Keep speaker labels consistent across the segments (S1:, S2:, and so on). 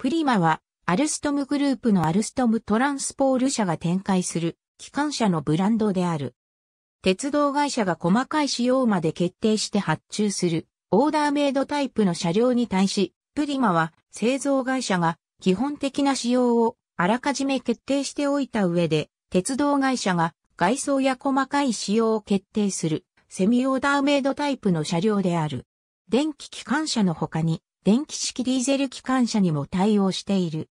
S1: プリマ
S2: は、アルストムグループのアルストムトランスポール社が展開する、機関車のブランドである。鉄道会社が細かい仕様まで決定して発注する、オーダーメイドタイプの車両に対し、プリマは製造会社が基本的な仕様をあらかじめ決定しておいた上で、鉄道会社が外装や細かい仕様を決定するセミオーダーメイドタイプの車両である。電気機関車の他に電気式ディーゼル機関車にも対応している。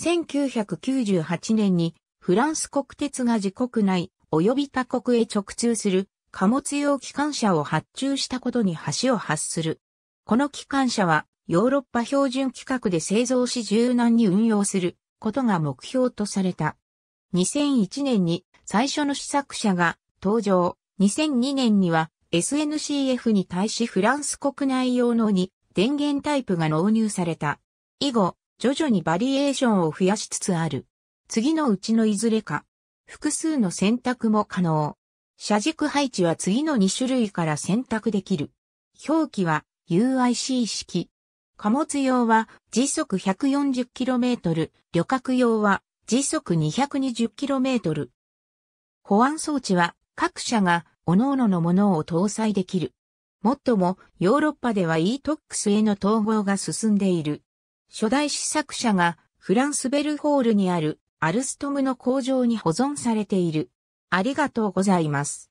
S2: 1998年にフランス国鉄が自国内及び他国へ直通する貨物用機関車を発注したことに橋を発する。この機関車はヨーロッパ標準規格で製造し柔軟に運用することが目標とされた。2001年に最初の試作車が登場。2002年には SNCF に対しフランス国内用の2電源タイプが納入された。以後、徐々にバリエーションを増やしつつある。次のうちのいずれか、複数の選択も可能。車軸配置は次の2種類から選択できる。表記は UIC 式。貨物用は時速 140km、旅客用は時速 220km。保安装置は各社が各々のものを搭載できる。もっとも、ヨーロッパでは e-tox への統合が進んでいる。初代試作者が、フランスベルホールにある、アルストムの工場に保存されている。
S1: ありがとうございます。